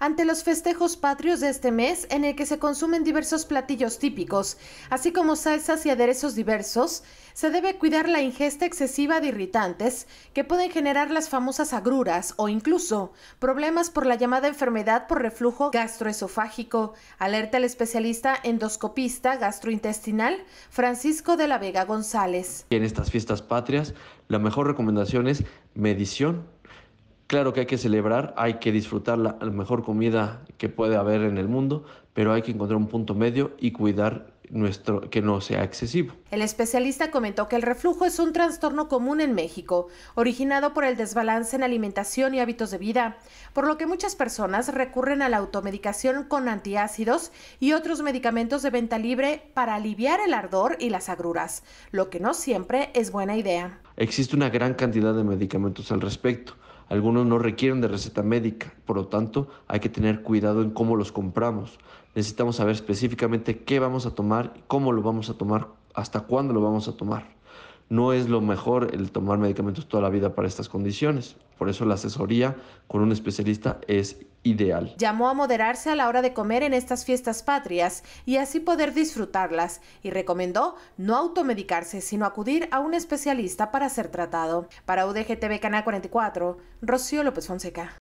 ante los festejos patrios de este mes en el que se consumen diversos platillos típicos, así como salsas y aderezos diversos, se debe cuidar la ingesta excesiva de irritantes que pueden generar las famosas agruras o incluso problemas por la llamada enfermedad por reflujo gastroesofágico, alerta el especialista endoscopista gastrointestinal Francisco de la Vega González. En estas fiestas patrias, la mejor recomendación es medición Claro que hay que celebrar, hay que disfrutar la, mejor comida que puede haber en el mundo, pero hay que encontrar un punto medio y cuidar nuestro, que no sea excesivo. El especialista comentó que el reflujo es un trastorno común en México, originado por el desbalance en alimentación y hábitos de vida, por lo que muchas personas recurren a la automedicación con antiácidos y otros medicamentos de venta libre para aliviar el ardor y las agruras, lo que no siempre es buena idea. Existe una gran cantidad de medicamentos al respecto. Algunos no requieren de receta médica, por lo tanto hay que tener cuidado en cómo los compramos. Necesitamos saber específicamente qué vamos a tomar, cómo lo vamos a tomar, hasta cuándo lo vamos a tomar no es lo mejor el tomar medicamentos toda la vida para estas condiciones. Por eso la asesoría con un especialista es ideal. Llamó a moderarse a la hora de comer en estas fiestas patrias y así poder disfrutarlas y recomendó no automedicarse, sino acudir a un especialista para ser tratado. Para UDGTV Canal 44, Rocío López Fonseca.